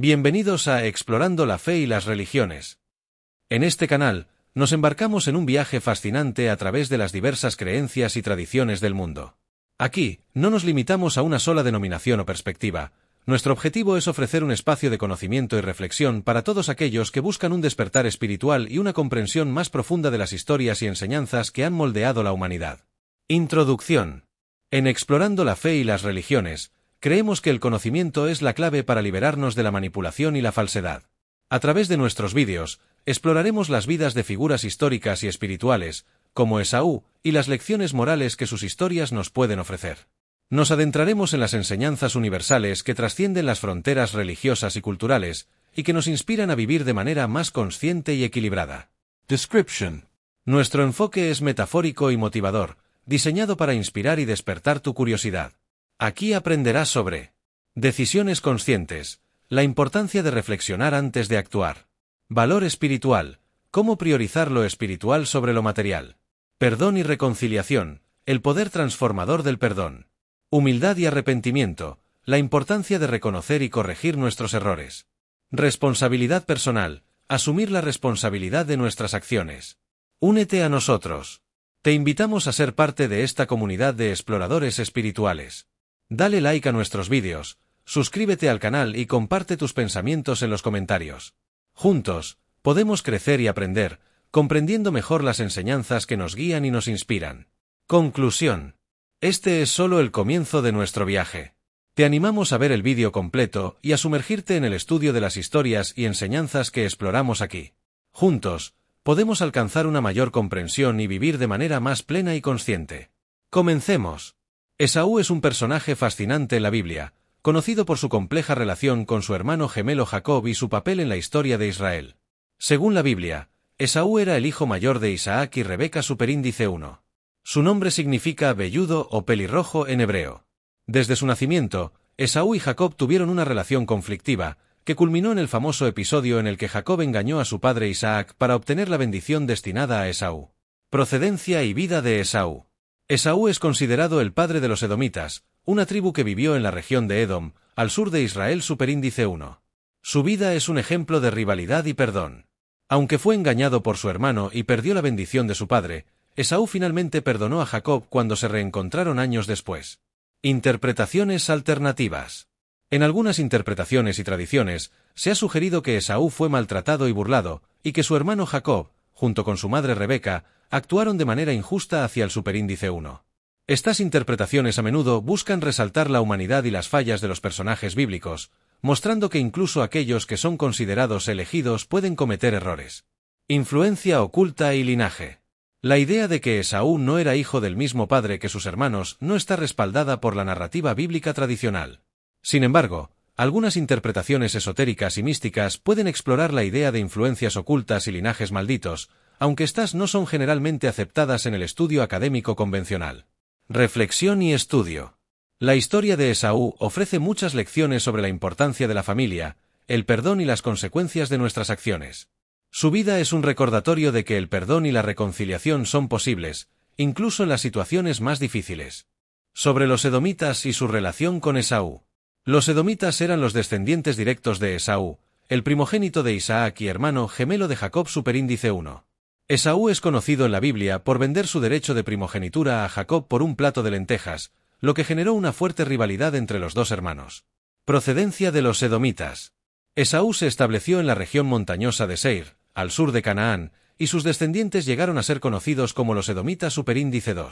Bienvenidos a Explorando la Fe y las Religiones. En este canal, nos embarcamos en un viaje fascinante a través de las diversas creencias y tradiciones del mundo. Aquí, no nos limitamos a una sola denominación o perspectiva. Nuestro objetivo es ofrecer un espacio de conocimiento y reflexión para todos aquellos que buscan un despertar espiritual y una comprensión más profunda de las historias y enseñanzas que han moldeado la humanidad. Introducción. En Explorando la Fe y las Religiones, Creemos que el conocimiento es la clave para liberarnos de la manipulación y la falsedad. A través de nuestros vídeos, exploraremos las vidas de figuras históricas y espirituales, como Esaú, y las lecciones morales que sus historias nos pueden ofrecer. Nos adentraremos en las enseñanzas universales que trascienden las fronteras religiosas y culturales, y que nos inspiran a vivir de manera más consciente y equilibrada. Description. Nuestro enfoque es metafórico y motivador, diseñado para inspirar y despertar tu curiosidad. Aquí aprenderás sobre decisiones conscientes, la importancia de reflexionar antes de actuar, valor espiritual, cómo priorizar lo espiritual sobre lo material, perdón y reconciliación, el poder transformador del perdón, humildad y arrepentimiento, la importancia de reconocer y corregir nuestros errores, responsabilidad personal, asumir la responsabilidad de nuestras acciones. Únete a nosotros. Te invitamos a ser parte de esta comunidad de exploradores espirituales. Dale like a nuestros vídeos, suscríbete al canal y comparte tus pensamientos en los comentarios. Juntos, podemos crecer y aprender, comprendiendo mejor las enseñanzas que nos guían y nos inspiran. Conclusión. Este es solo el comienzo de nuestro viaje. Te animamos a ver el vídeo completo y a sumergirte en el estudio de las historias y enseñanzas que exploramos aquí. Juntos, podemos alcanzar una mayor comprensión y vivir de manera más plena y consciente. Comencemos. Esaú es un personaje fascinante en la Biblia, conocido por su compleja relación con su hermano gemelo Jacob y su papel en la historia de Israel. Según la Biblia, Esaú era el hijo mayor de Isaac y Rebeca superíndice 1. Su nombre significa velludo o pelirrojo en hebreo. Desde su nacimiento, Esaú y Jacob tuvieron una relación conflictiva, que culminó en el famoso episodio en el que Jacob engañó a su padre Isaac para obtener la bendición destinada a Esaú. Procedencia y vida de Esaú. Esaú es considerado el padre de los edomitas, una tribu que vivió en la región de Edom, al sur de Israel superíndice 1. Su vida es un ejemplo de rivalidad y perdón. Aunque fue engañado por su hermano y perdió la bendición de su padre, Esaú finalmente perdonó a Jacob cuando se reencontraron años después. Interpretaciones alternativas. En algunas interpretaciones y tradiciones, se ha sugerido que Esaú fue maltratado y burlado, y que su hermano Jacob, junto con su madre Rebeca, actuaron de manera injusta hacia el superíndice 1. Estas interpretaciones a menudo buscan resaltar la humanidad y las fallas de los personajes bíblicos, mostrando que incluso aquellos que son considerados elegidos pueden cometer errores. Influencia oculta y linaje. La idea de que Esaú no era hijo del mismo padre que sus hermanos no está respaldada por la narrativa bíblica tradicional. Sin embargo, algunas interpretaciones esotéricas y místicas pueden explorar la idea de influencias ocultas y linajes malditos, aunque estas no son generalmente aceptadas en el estudio académico convencional. Reflexión y estudio. La historia de Esaú ofrece muchas lecciones sobre la importancia de la familia, el perdón y las consecuencias de nuestras acciones. Su vida es un recordatorio de que el perdón y la reconciliación son posibles, incluso en las situaciones más difíciles. Sobre los edomitas y su relación con Esaú. Los edomitas eran los descendientes directos de Esaú, el primogénito de Isaac y hermano gemelo de Jacob superíndice 1. Esaú es conocido en la Biblia por vender su derecho de primogenitura a Jacob por un plato de lentejas, lo que generó una fuerte rivalidad entre los dos hermanos. Procedencia de los edomitas. Esaú se estableció en la región montañosa de Seir, al sur de Canaán, y sus descendientes llegaron a ser conocidos como los edomitas superíndice II.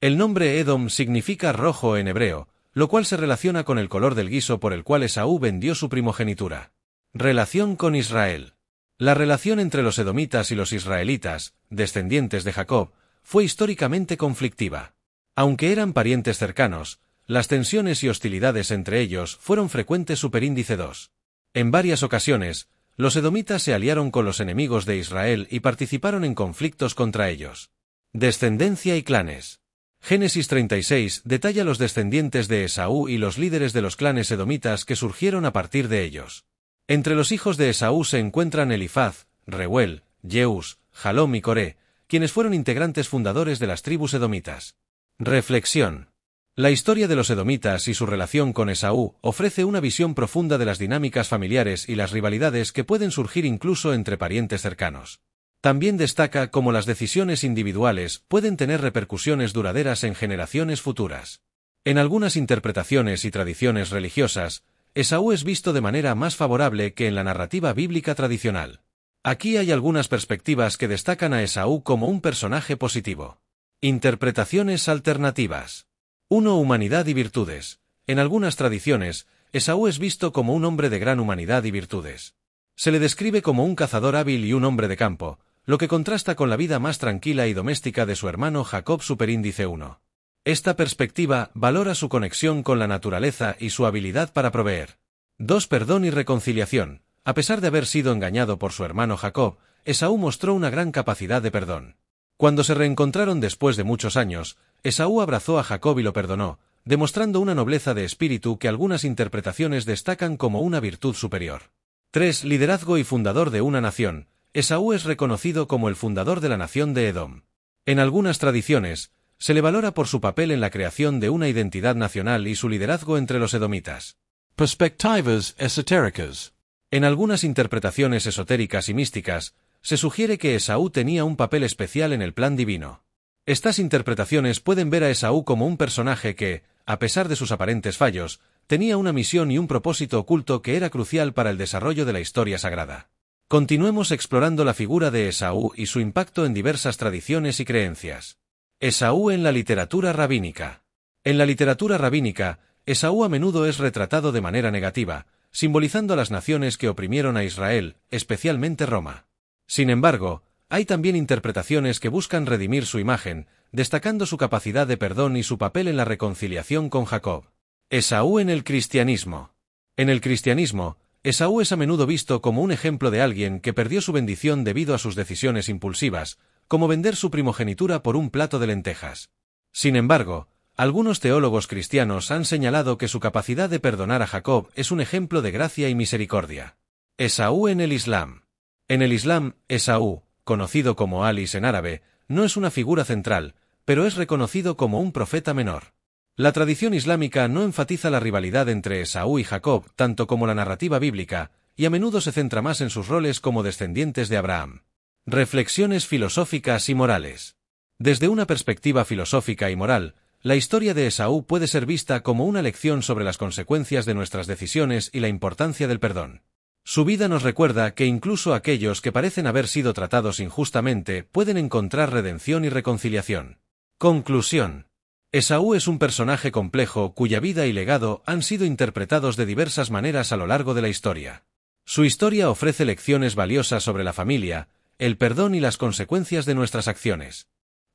El nombre Edom significa rojo en hebreo, lo cual se relaciona con el color del guiso por el cual Esaú vendió su primogenitura. Relación con Israel. La relación entre los edomitas y los israelitas, descendientes de Jacob, fue históricamente conflictiva. Aunque eran parientes cercanos, las tensiones y hostilidades entre ellos fueron frecuentes superíndice 2. En varias ocasiones, los edomitas se aliaron con los enemigos de Israel y participaron en conflictos contra ellos. Descendencia y clanes. Génesis 36 detalla los descendientes de Esaú y los líderes de los clanes edomitas que surgieron a partir de ellos. Entre los hijos de Esaú se encuentran Elifaz, Reuel, Jeus, Jalom y Coré, quienes fueron integrantes fundadores de las tribus edomitas. Reflexión. La historia de los edomitas y su relación con Esaú ofrece una visión profunda de las dinámicas familiares y las rivalidades que pueden surgir incluso entre parientes cercanos. También destaca cómo las decisiones individuales pueden tener repercusiones duraderas en generaciones futuras. En algunas interpretaciones y tradiciones religiosas, Esaú es visto de manera más favorable que en la narrativa bíblica tradicional. Aquí hay algunas perspectivas que destacan a Esaú como un personaje positivo. Interpretaciones alternativas. 1. Humanidad y virtudes. En algunas tradiciones, Esaú es visto como un hombre de gran humanidad y virtudes. Se le describe como un cazador hábil y un hombre de campo, lo que contrasta con la vida más tranquila y doméstica de su hermano Jacob Superíndice 1. Esta perspectiva valora su conexión con la naturaleza y su habilidad para proveer. 2. Perdón y reconciliación. A pesar de haber sido engañado por su hermano Jacob, Esaú mostró una gran capacidad de perdón. Cuando se reencontraron después de muchos años, Esaú abrazó a Jacob y lo perdonó, demostrando una nobleza de espíritu que algunas interpretaciones destacan como una virtud superior. 3. Liderazgo y fundador de una nación. Esaú es reconocido como el fundador de la nación de Edom. En algunas tradiciones, se le valora por su papel en la creación de una identidad nacional y su liderazgo entre los edomitas. Perspectivas esotéricas. En algunas interpretaciones esotéricas y místicas, se sugiere que Esaú tenía un papel especial en el plan divino. Estas interpretaciones pueden ver a Esaú como un personaje que, a pesar de sus aparentes fallos, tenía una misión y un propósito oculto que era crucial para el desarrollo de la historia sagrada. Continuemos explorando la figura de Esaú y su impacto en diversas tradiciones y creencias. Esaú en la literatura rabínica. En la literatura rabínica, Esaú a menudo es retratado de manera negativa, simbolizando a las naciones que oprimieron a Israel, especialmente Roma. Sin embargo, hay también interpretaciones que buscan redimir su imagen, destacando su capacidad de perdón y su papel en la reconciliación con Jacob. Esaú en el cristianismo. En el cristianismo, Esaú es a menudo visto como un ejemplo de alguien que perdió su bendición debido a sus decisiones impulsivas, como vender su primogenitura por un plato de lentejas. Sin embargo, algunos teólogos cristianos han señalado que su capacidad de perdonar a Jacob es un ejemplo de gracia y misericordia. Esaú en el Islam. En el Islam, Esaú, conocido como Alice en árabe, no es una figura central, pero es reconocido como un profeta menor. La tradición islámica no enfatiza la rivalidad entre Esaú y Jacob tanto como la narrativa bíblica, y a menudo se centra más en sus roles como descendientes de Abraham. Reflexiones filosóficas y morales. Desde una perspectiva filosófica y moral, la historia de Esaú puede ser vista como una lección sobre las consecuencias de nuestras decisiones y la importancia del perdón. Su vida nos recuerda que incluso aquellos que parecen haber sido tratados injustamente pueden encontrar redención y reconciliación. Conclusión. Esaú es un personaje complejo cuya vida y legado han sido interpretados de diversas maneras a lo largo de la historia. Su historia ofrece lecciones valiosas sobre la familia, el perdón y las consecuencias de nuestras acciones.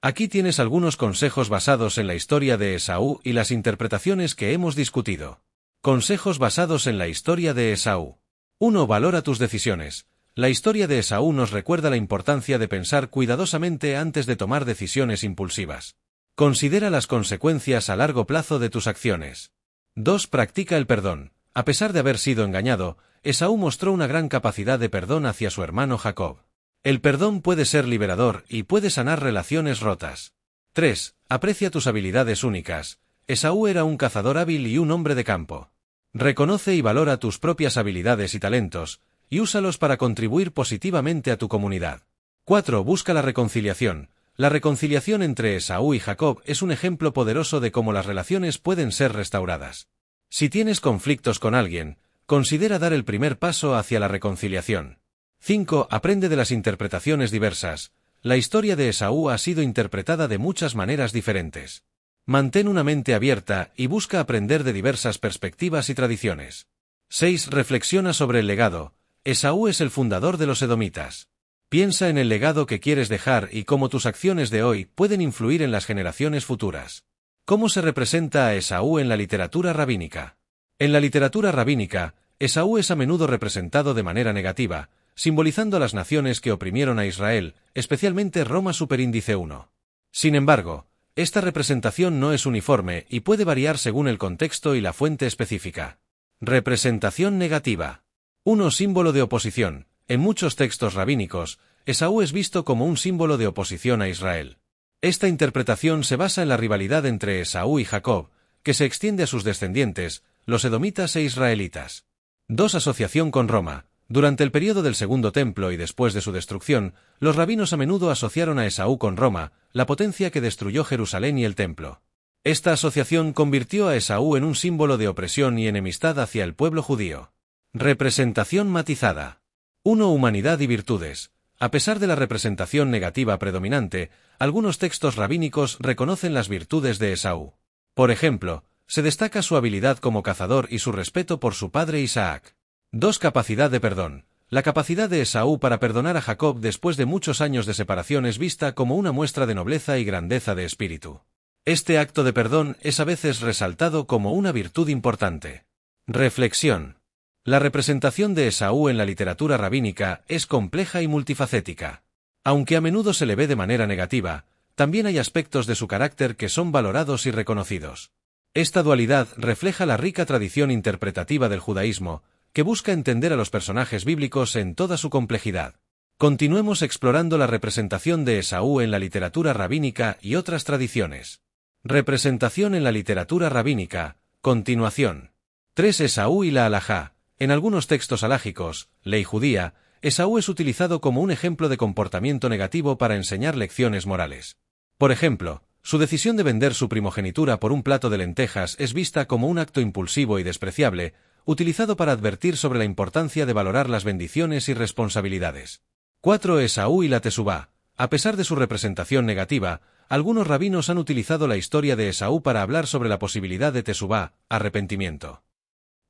Aquí tienes algunos consejos basados en la historia de Esaú y las interpretaciones que hemos discutido. Consejos basados en la historia de Esaú. 1. Valora tus decisiones. La historia de Esaú nos recuerda la importancia de pensar cuidadosamente antes de tomar decisiones impulsivas. Considera las consecuencias a largo plazo de tus acciones. 2. Practica el perdón. A pesar de haber sido engañado, Esaú mostró una gran capacidad de perdón hacia su hermano Jacob. El perdón puede ser liberador y puede sanar relaciones rotas. 3. Aprecia tus habilidades únicas. Esaú era un cazador hábil y un hombre de campo. Reconoce y valora tus propias habilidades y talentos, y úsalos para contribuir positivamente a tu comunidad. 4. Busca la reconciliación. La reconciliación entre Esaú y Jacob es un ejemplo poderoso de cómo las relaciones pueden ser restauradas. Si tienes conflictos con alguien, considera dar el primer paso hacia la reconciliación. 5. Aprende de las interpretaciones diversas. La historia de Esaú ha sido interpretada de muchas maneras diferentes. Mantén una mente abierta y busca aprender de diversas perspectivas y tradiciones. 6. Reflexiona sobre el legado. Esaú es el fundador de los edomitas. Piensa en el legado que quieres dejar y cómo tus acciones de hoy pueden influir en las generaciones futuras. ¿Cómo se representa a Esaú en la literatura rabínica? En la literatura rabínica, Esaú es a menudo representado de manera negativa, simbolizando a las naciones que oprimieron a Israel, especialmente Roma Superíndice 1. Sin embargo, esta representación no es uniforme y puede variar según el contexto y la fuente específica. Representación negativa. 1. Símbolo de oposición. En muchos textos rabínicos, Esaú es visto como un símbolo de oposición a Israel. Esta interpretación se basa en la rivalidad entre Esaú y Jacob, que se extiende a sus descendientes, los edomitas e israelitas. 2. Asociación con Roma. Durante el período del Segundo Templo y después de su destrucción, los rabinos a menudo asociaron a Esaú con Roma, la potencia que destruyó Jerusalén y el Templo. Esta asociación convirtió a Esaú en un símbolo de opresión y enemistad hacia el pueblo judío. Representación matizada. 1. Humanidad y virtudes. A pesar de la representación negativa predominante, algunos textos rabínicos reconocen las virtudes de Esaú. Por ejemplo, se destaca su habilidad como cazador y su respeto por su padre Isaac. 2. Capacidad de perdón. La capacidad de Esaú para perdonar a Jacob después de muchos años de separación es vista como una muestra de nobleza y grandeza de espíritu. Este acto de perdón es a veces resaltado como una virtud importante. Reflexión. La representación de Esaú en la literatura rabínica es compleja y multifacética. Aunque a menudo se le ve de manera negativa, también hay aspectos de su carácter que son valorados y reconocidos. Esta dualidad refleja la rica tradición interpretativa del judaísmo, que busca entender a los personajes bíblicos en toda su complejidad. Continuemos explorando la representación de Esaú en la literatura rabínica y otras tradiciones. Representación en la literatura rabínica. Continuación. 3. Esaú y la alajá. En algunos textos alágicos, ley judía, Esaú es utilizado como un ejemplo de comportamiento negativo para enseñar lecciones morales. Por ejemplo, su decisión de vender su primogenitura por un plato de lentejas es vista como un acto impulsivo y despreciable, utilizado para advertir sobre la importancia de valorar las bendiciones y responsabilidades. 4. Esaú y la Tesubá. A pesar de su representación negativa, algunos rabinos han utilizado la historia de Esaú para hablar sobre la posibilidad de Tesubá, arrepentimiento.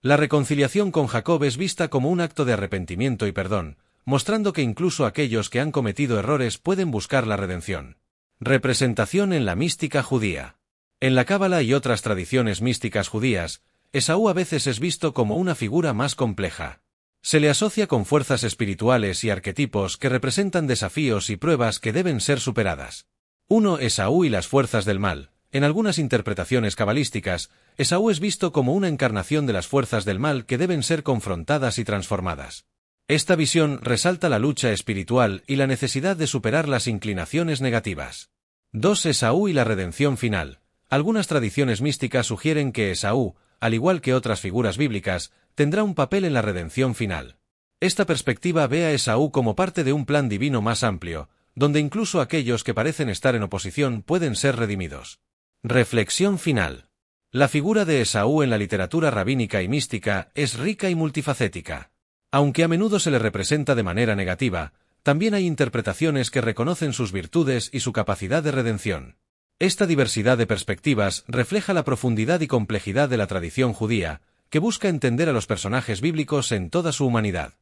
La reconciliación con Jacob es vista como un acto de arrepentimiento y perdón, mostrando que incluso aquellos que han cometido errores pueden buscar la redención. Representación en la mística judía. En la Cábala y otras tradiciones místicas judías, Esaú a veces es visto como una figura más compleja. Se le asocia con fuerzas espirituales y arquetipos que representan desafíos y pruebas que deben ser superadas. 1. Esaú y las fuerzas del mal. En algunas interpretaciones cabalísticas, Esaú es visto como una encarnación de las fuerzas del mal que deben ser confrontadas y transformadas. Esta visión resalta la lucha espiritual y la necesidad de superar las inclinaciones negativas. 2. Esaú y la redención final. Algunas tradiciones místicas sugieren que Esaú, al igual que otras figuras bíblicas, tendrá un papel en la redención final. Esta perspectiva ve a Esaú como parte de un plan divino más amplio, donde incluso aquellos que parecen estar en oposición pueden ser redimidos. Reflexión final. La figura de Esaú en la literatura rabínica y mística es rica y multifacética. Aunque a menudo se le representa de manera negativa, también hay interpretaciones que reconocen sus virtudes y su capacidad de redención. Esta diversidad de perspectivas refleja la profundidad y complejidad de la tradición judía, que busca entender a los personajes bíblicos en toda su humanidad.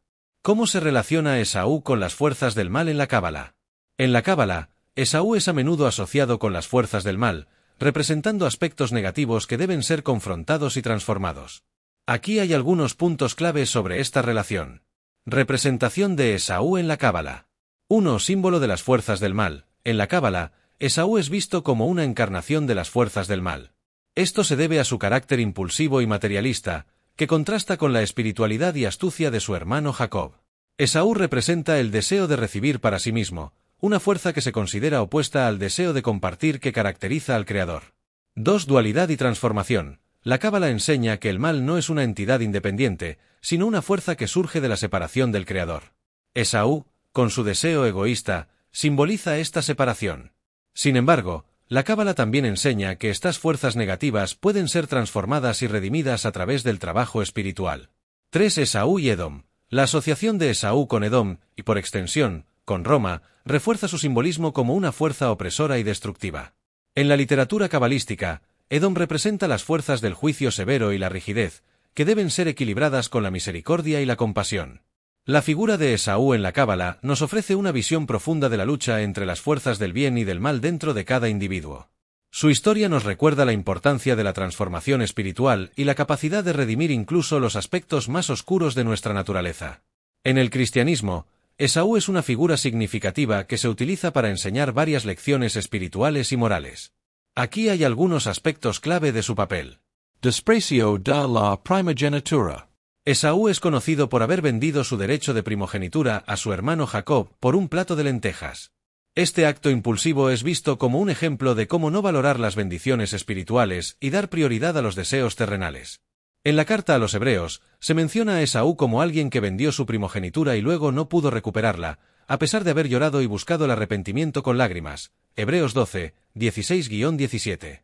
¿Cómo se relaciona Esaú con las fuerzas del mal en la Cábala? En la Cábala, Esaú es a menudo asociado con las fuerzas del mal, representando aspectos negativos que deben ser confrontados y transformados. Aquí hay algunos puntos claves sobre esta relación. Representación de Esaú en la Cábala. 1. Símbolo de las fuerzas del mal. En la Cábala, Esaú es visto como una encarnación de las fuerzas del mal. Esto se debe a su carácter impulsivo y materialista, que contrasta con la espiritualidad y astucia de su hermano Jacob. Esaú representa el deseo de recibir para sí mismo, una fuerza que se considera opuesta al deseo de compartir que caracteriza al Creador. 2. Dualidad y transformación. La Cábala enseña que el mal no es una entidad independiente, sino una fuerza que surge de la separación del Creador. Esaú, con su deseo egoísta, simboliza esta separación. Sin embargo, la Cábala también enseña que estas fuerzas negativas pueden ser transformadas y redimidas a través del trabajo espiritual. 3. Esaú y Edom. La asociación de Esaú con Edom, y por extensión, con Roma, refuerza su simbolismo como una fuerza opresora y destructiva. En la literatura cabalística, Edom representa las fuerzas del juicio severo y la rigidez, que deben ser equilibradas con la misericordia y la compasión. La figura de Esaú en la Cábala nos ofrece una visión profunda de la lucha entre las fuerzas del bien y del mal dentro de cada individuo. Su historia nos recuerda la importancia de la transformación espiritual y la capacidad de redimir incluso los aspectos más oscuros de nuestra naturaleza. En el cristianismo, Esaú es una figura significativa que se utiliza para enseñar varias lecciones espirituales y morales. Aquí hay algunos aspectos clave de su papel. Desprecio DA la primogenitura. Esaú es conocido por haber vendido su derecho de primogenitura a su hermano Jacob por un plato de lentejas. Este acto impulsivo es visto como un ejemplo de cómo no valorar las bendiciones espirituales y dar prioridad a los deseos terrenales. En la carta a los hebreos, se menciona a Esaú como alguien que vendió su primogenitura y luego no pudo recuperarla, a pesar de haber llorado y buscado el arrepentimiento con lágrimas. Hebreos 12, 16-17.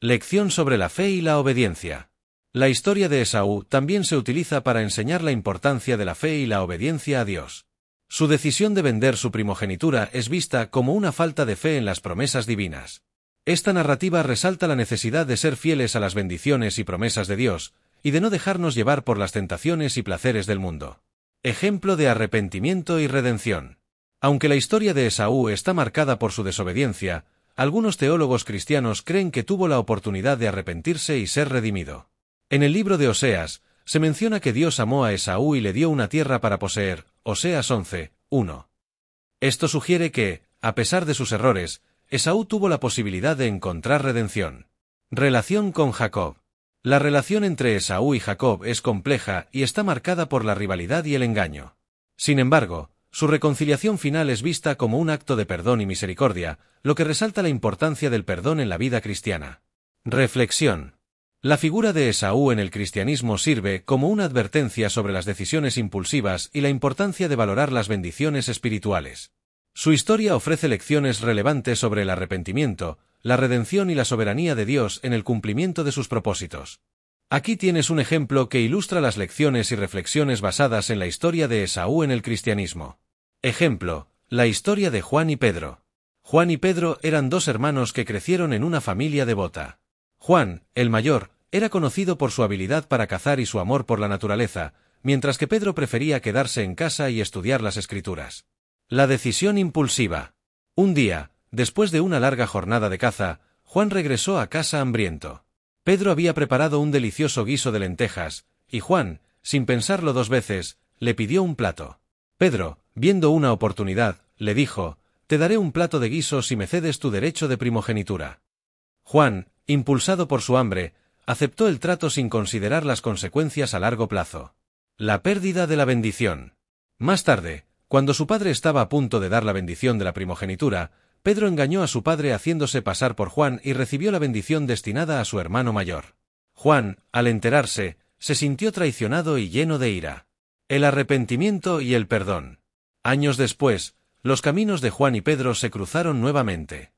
Lección sobre la fe y la obediencia. La historia de Esaú también se utiliza para enseñar la importancia de la fe y la obediencia a Dios. Su decisión de vender su primogenitura es vista como una falta de fe en las promesas divinas. Esta narrativa resalta la necesidad de ser fieles a las bendiciones y promesas de Dios, y de no dejarnos llevar por las tentaciones y placeres del mundo. Ejemplo de arrepentimiento y redención. Aunque la historia de Esaú está marcada por su desobediencia, algunos teólogos cristianos creen que tuvo la oportunidad de arrepentirse y ser redimido. En el libro de Oseas, se menciona que Dios amó a Esaú y le dio una tierra para poseer, Oseas 11, 1. Esto sugiere que, a pesar de sus errores, Esaú tuvo la posibilidad de encontrar redención. Relación con Jacob. La relación entre Esaú y Jacob es compleja y está marcada por la rivalidad y el engaño. Sin embargo, su reconciliación final es vista como un acto de perdón y misericordia, lo que resalta la importancia del perdón en la vida cristiana. Reflexión. La figura de Esaú en el cristianismo sirve como una advertencia sobre las decisiones impulsivas y la importancia de valorar las bendiciones espirituales. Su historia ofrece lecciones relevantes sobre el arrepentimiento, la redención y la soberanía de Dios en el cumplimiento de sus propósitos. Aquí tienes un ejemplo que ilustra las lecciones y reflexiones basadas en la historia de Esaú en el cristianismo. Ejemplo, la historia de Juan y Pedro. Juan y Pedro eran dos hermanos que crecieron en una familia devota. Juan, el mayor, era conocido por su habilidad para cazar y su amor por la naturaleza, mientras que Pedro prefería quedarse en casa y estudiar las escrituras. La decisión impulsiva. Un día, después de una larga jornada de caza, Juan regresó a casa hambriento. Pedro había preparado un delicioso guiso de lentejas, y Juan, sin pensarlo dos veces, le pidió un plato. Pedro, viendo una oportunidad, le dijo, Te daré un plato de guiso si me cedes tu derecho de primogenitura. Juan, impulsado por su hambre, aceptó el trato sin considerar las consecuencias a largo plazo. La pérdida de la bendición. Más tarde, cuando su padre estaba a punto de dar la bendición de la primogenitura, Pedro engañó a su padre haciéndose pasar por Juan y recibió la bendición destinada a su hermano mayor. Juan, al enterarse, se sintió traicionado y lleno de ira. El arrepentimiento y el perdón. Años después, los caminos de Juan y Pedro se cruzaron nuevamente.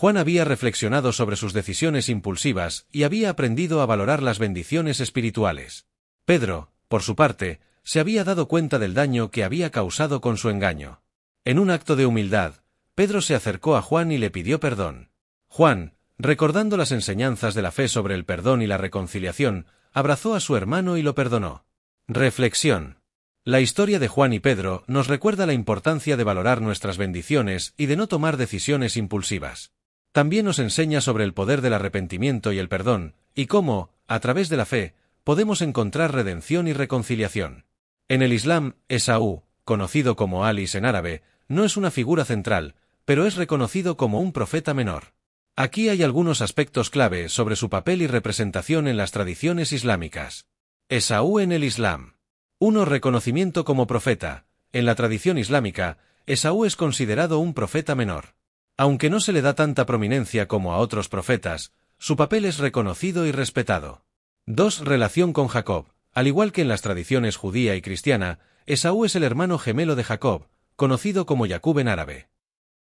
Juan había reflexionado sobre sus decisiones impulsivas y había aprendido a valorar las bendiciones espirituales. Pedro, por su parte, se había dado cuenta del daño que había causado con su engaño. En un acto de humildad, Pedro se acercó a Juan y le pidió perdón. Juan, recordando las enseñanzas de la fe sobre el perdón y la reconciliación, abrazó a su hermano y lo perdonó. Reflexión. La historia de Juan y Pedro nos recuerda la importancia de valorar nuestras bendiciones y de no tomar decisiones impulsivas. También nos enseña sobre el poder del arrepentimiento y el perdón, y cómo, a través de la fe, podemos encontrar redención y reconciliación. En el Islam, Esaú, conocido como Alice en árabe, no es una figura central, pero es reconocido como un profeta menor. Aquí hay algunos aspectos clave sobre su papel y representación en las tradiciones islámicas. Esaú en el Islam. Uno, Reconocimiento como profeta. En la tradición islámica, Esaú es considerado un profeta menor. Aunque no se le da tanta prominencia como a otros profetas, su papel es reconocido y respetado. 2. Relación con Jacob. Al igual que en las tradiciones judía y cristiana, Esaú es el hermano gemelo de Jacob, conocido como Yacub en árabe.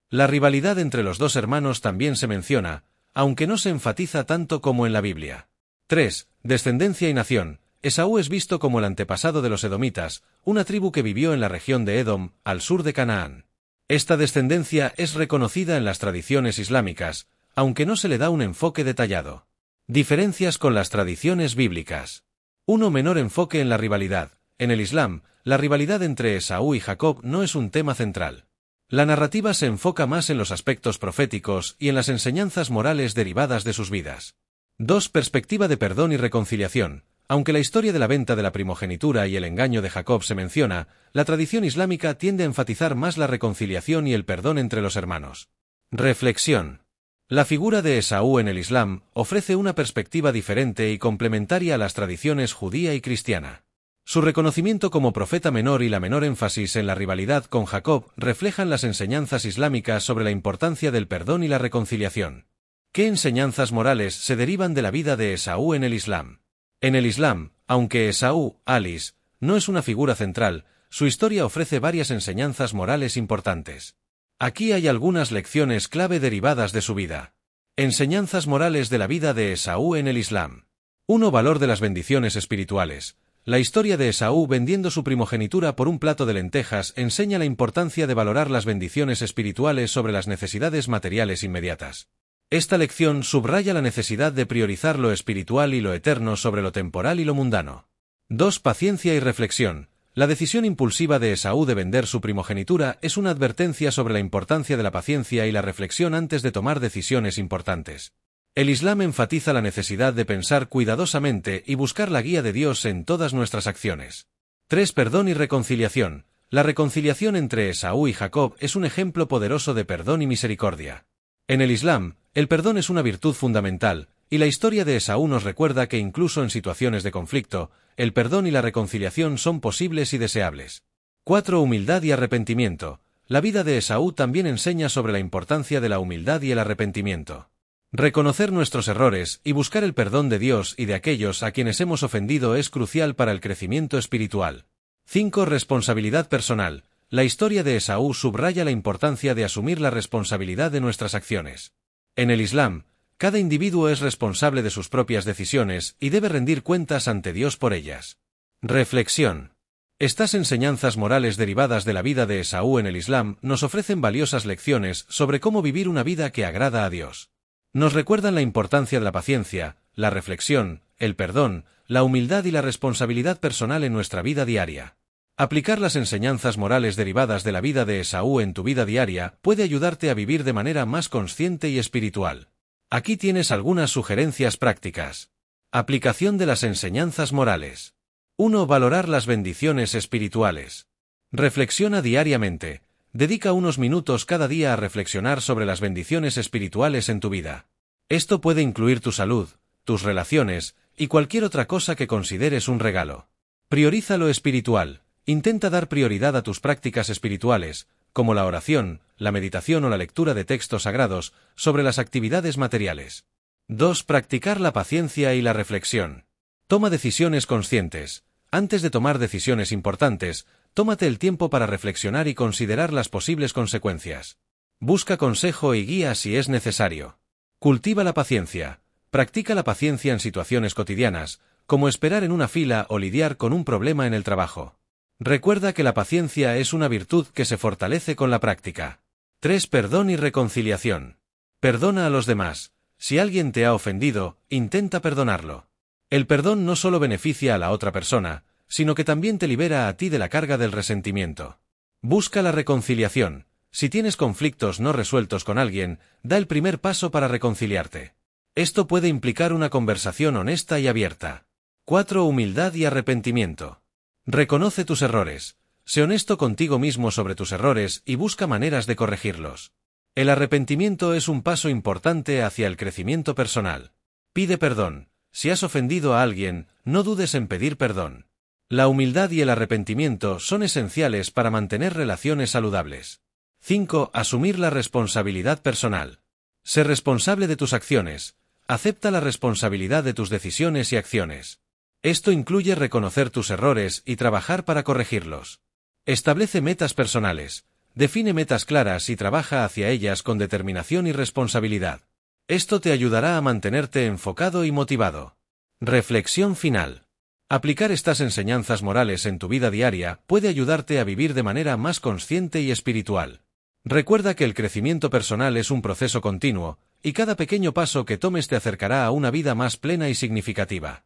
La rivalidad entre los dos hermanos también se menciona, aunque no se enfatiza tanto como en la Biblia. 3. Descendencia y nación. Esaú es visto como el antepasado de los edomitas, una tribu que vivió en la región de Edom, al sur de Canaán. Esta descendencia es reconocida en las tradiciones islámicas, aunque no se le da un enfoque detallado. Diferencias con las tradiciones bíblicas. Uno menor enfoque en la rivalidad. En el Islam, la rivalidad entre Esaú y Jacob no es un tema central. La narrativa se enfoca más en los aspectos proféticos y en las enseñanzas morales derivadas de sus vidas. 2. Perspectiva de perdón y reconciliación. Aunque la historia de la venta de la primogenitura y el engaño de Jacob se menciona, la tradición islámica tiende a enfatizar más la reconciliación y el perdón entre los hermanos. Reflexión. La figura de Esaú en el Islam ofrece una perspectiva diferente y complementaria a las tradiciones judía y cristiana. Su reconocimiento como profeta menor y la menor énfasis en la rivalidad con Jacob reflejan las enseñanzas islámicas sobre la importancia del perdón y la reconciliación. ¿Qué enseñanzas morales se derivan de la vida de Esaú en el Islam? En el Islam, aunque Esaú, Alice, no es una figura central, su historia ofrece varias enseñanzas morales importantes. Aquí hay algunas lecciones clave derivadas de su vida. Enseñanzas morales de la vida de Esaú en el Islam. 1. Valor de las bendiciones espirituales. La historia de Esaú vendiendo su primogenitura por un plato de lentejas enseña la importancia de valorar las bendiciones espirituales sobre las necesidades materiales inmediatas. Esta lección subraya la necesidad de priorizar lo espiritual y lo eterno sobre lo temporal y lo mundano. 2. Paciencia y reflexión. La decisión impulsiva de Esaú de vender su primogenitura es una advertencia sobre la importancia de la paciencia y la reflexión antes de tomar decisiones importantes. El Islam enfatiza la necesidad de pensar cuidadosamente y buscar la guía de Dios en todas nuestras acciones. 3. Perdón y reconciliación. La reconciliación entre Esaú y Jacob es un ejemplo poderoso de perdón y misericordia. En el Islam, el perdón es una virtud fundamental, y la historia de Esaú nos recuerda que incluso en situaciones de conflicto, el perdón y la reconciliación son posibles y deseables. 4. Humildad y arrepentimiento. La vida de Esaú también enseña sobre la importancia de la humildad y el arrepentimiento. Reconocer nuestros errores y buscar el perdón de Dios y de aquellos a quienes hemos ofendido es crucial para el crecimiento espiritual. 5. Responsabilidad personal. La historia de Esaú subraya la importancia de asumir la responsabilidad de nuestras acciones. En el Islam, cada individuo es responsable de sus propias decisiones y debe rendir cuentas ante Dios por ellas. Reflexión. Estas enseñanzas morales derivadas de la vida de Esaú en el Islam nos ofrecen valiosas lecciones sobre cómo vivir una vida que agrada a Dios. Nos recuerdan la importancia de la paciencia, la reflexión, el perdón, la humildad y la responsabilidad personal en nuestra vida diaria. Aplicar las enseñanzas morales derivadas de la vida de Esaú en tu vida diaria puede ayudarte a vivir de manera más consciente y espiritual. Aquí tienes algunas sugerencias prácticas. Aplicación de las enseñanzas morales. 1. Valorar las bendiciones espirituales. Reflexiona diariamente. Dedica unos minutos cada día a reflexionar sobre las bendiciones espirituales en tu vida. Esto puede incluir tu salud, tus relaciones y cualquier otra cosa que consideres un regalo. Prioriza lo espiritual Intenta dar prioridad a tus prácticas espirituales, como la oración, la meditación o la lectura de textos sagrados, sobre las actividades materiales. 2. Practicar la paciencia y la reflexión. Toma decisiones conscientes. Antes de tomar decisiones importantes, tómate el tiempo para reflexionar y considerar las posibles consecuencias. Busca consejo y guía si es necesario. Cultiva la paciencia. Practica la paciencia en situaciones cotidianas, como esperar en una fila o lidiar con un problema en el trabajo. Recuerda que la paciencia es una virtud que se fortalece con la práctica. 3. Perdón y reconciliación. Perdona a los demás. Si alguien te ha ofendido, intenta perdonarlo. El perdón no solo beneficia a la otra persona, sino que también te libera a ti de la carga del resentimiento. Busca la reconciliación. Si tienes conflictos no resueltos con alguien, da el primer paso para reconciliarte. Esto puede implicar una conversación honesta y abierta. 4. Humildad y arrepentimiento. Reconoce tus errores. Sé honesto contigo mismo sobre tus errores y busca maneras de corregirlos. El arrepentimiento es un paso importante hacia el crecimiento personal. Pide perdón. Si has ofendido a alguien, no dudes en pedir perdón. La humildad y el arrepentimiento son esenciales para mantener relaciones saludables. 5. Asumir la responsabilidad personal. Sé responsable de tus acciones. Acepta la responsabilidad de tus decisiones y acciones. Esto incluye reconocer tus errores y trabajar para corregirlos. Establece metas personales, define metas claras y trabaja hacia ellas con determinación y responsabilidad. Esto te ayudará a mantenerte enfocado y motivado. Reflexión final. Aplicar estas enseñanzas morales en tu vida diaria puede ayudarte a vivir de manera más consciente y espiritual. Recuerda que el crecimiento personal es un proceso continuo, y cada pequeño paso que tomes te acercará a una vida más plena y significativa.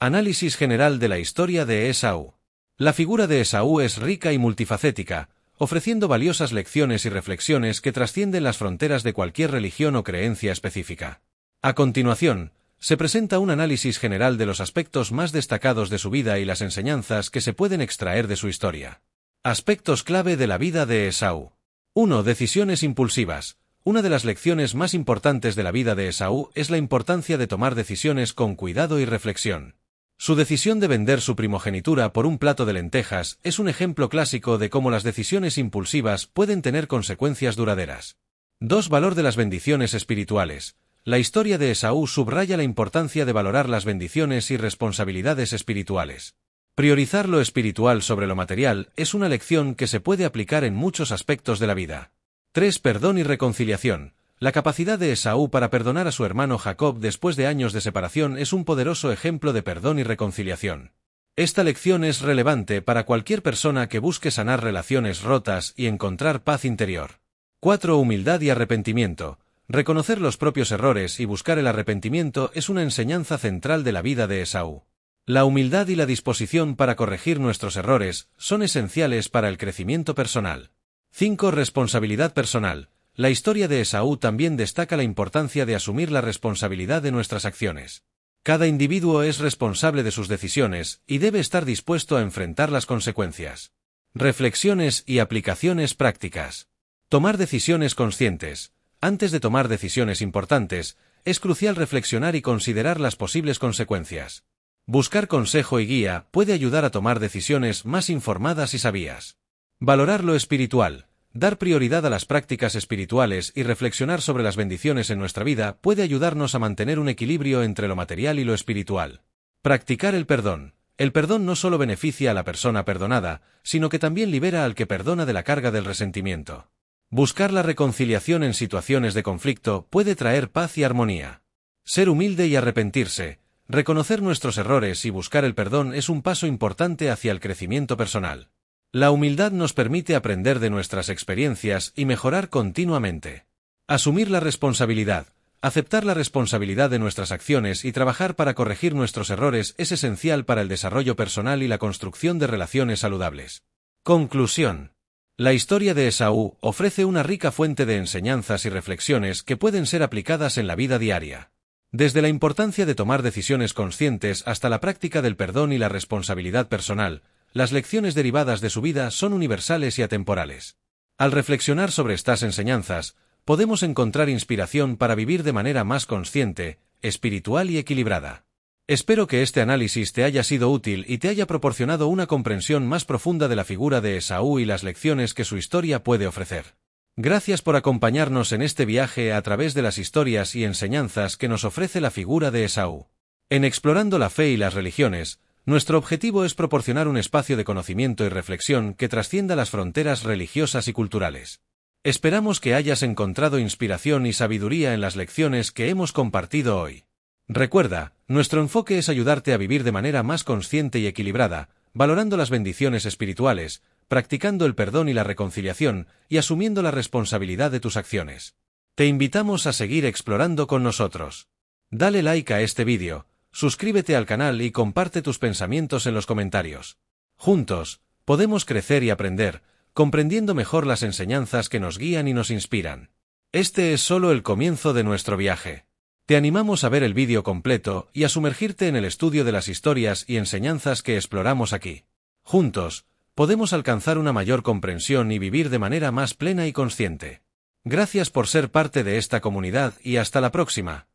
Análisis general de la historia de Esaú. La figura de Esaú es rica y multifacética, ofreciendo valiosas lecciones y reflexiones que trascienden las fronteras de cualquier religión o creencia específica. A continuación, se presenta un análisis general de los aspectos más destacados de su vida y las enseñanzas que se pueden extraer de su historia. Aspectos clave de la vida de Esaú. 1. Decisiones impulsivas. Una de las lecciones más importantes de la vida de Esaú es la importancia de tomar decisiones con cuidado y reflexión. Su decisión de vender su primogenitura por un plato de lentejas es un ejemplo clásico de cómo las decisiones impulsivas pueden tener consecuencias duraderas. 2. Valor de las bendiciones espirituales. La historia de Esaú subraya la importancia de valorar las bendiciones y responsabilidades espirituales. Priorizar lo espiritual sobre lo material es una lección que se puede aplicar en muchos aspectos de la vida. 3. Perdón y reconciliación. La capacidad de Esaú para perdonar a su hermano Jacob después de años de separación es un poderoso ejemplo de perdón y reconciliación. Esta lección es relevante para cualquier persona que busque sanar relaciones rotas y encontrar paz interior. 4. Humildad y arrepentimiento. Reconocer los propios errores y buscar el arrepentimiento es una enseñanza central de la vida de Esaú. La humildad y la disposición para corregir nuestros errores son esenciales para el crecimiento personal. 5. Responsabilidad personal. La historia de Esaú también destaca la importancia de asumir la responsabilidad de nuestras acciones. Cada individuo es responsable de sus decisiones y debe estar dispuesto a enfrentar las consecuencias. Reflexiones y aplicaciones prácticas. Tomar decisiones conscientes. Antes de tomar decisiones importantes, es crucial reflexionar y considerar las posibles consecuencias. Buscar consejo y guía puede ayudar a tomar decisiones más informadas y sabias. Valorar lo espiritual. Dar prioridad a las prácticas espirituales y reflexionar sobre las bendiciones en nuestra vida puede ayudarnos a mantener un equilibrio entre lo material y lo espiritual. Practicar el perdón. El perdón no solo beneficia a la persona perdonada, sino que también libera al que perdona de la carga del resentimiento. Buscar la reconciliación en situaciones de conflicto puede traer paz y armonía. Ser humilde y arrepentirse, reconocer nuestros errores y buscar el perdón es un paso importante hacia el crecimiento personal. La humildad nos permite aprender de nuestras experiencias y mejorar continuamente. Asumir la responsabilidad, aceptar la responsabilidad de nuestras acciones y trabajar para corregir nuestros errores es esencial para el desarrollo personal y la construcción de relaciones saludables. Conclusión. La historia de Esaú ofrece una rica fuente de enseñanzas y reflexiones que pueden ser aplicadas en la vida diaria. Desde la importancia de tomar decisiones conscientes hasta la práctica del perdón y la responsabilidad personal, las lecciones derivadas de su vida son universales y atemporales. Al reflexionar sobre estas enseñanzas, podemos encontrar inspiración para vivir de manera más consciente, espiritual y equilibrada. Espero que este análisis te haya sido útil y te haya proporcionado una comprensión más profunda de la figura de Esaú y las lecciones que su historia puede ofrecer. Gracias por acompañarnos en este viaje a través de las historias y enseñanzas que nos ofrece la figura de Esaú. En Explorando la Fe y las Religiones, nuestro objetivo es proporcionar un espacio de conocimiento y reflexión que trascienda las fronteras religiosas y culturales. Esperamos que hayas encontrado inspiración y sabiduría en las lecciones que hemos compartido hoy. Recuerda, nuestro enfoque es ayudarte a vivir de manera más consciente y equilibrada, valorando las bendiciones espirituales, practicando el perdón y la reconciliación y asumiendo la responsabilidad de tus acciones. Te invitamos a seguir explorando con nosotros. Dale like a este vídeo, suscríbete al canal y comparte tus pensamientos en los comentarios. Juntos, podemos crecer y aprender, comprendiendo mejor las enseñanzas que nos guían y nos inspiran. Este es solo el comienzo de nuestro viaje. Te animamos a ver el vídeo completo y a sumergirte en el estudio de las historias y enseñanzas que exploramos aquí. Juntos, podemos alcanzar una mayor comprensión y vivir de manera más plena y consciente. Gracias por ser parte de esta comunidad y hasta la próxima.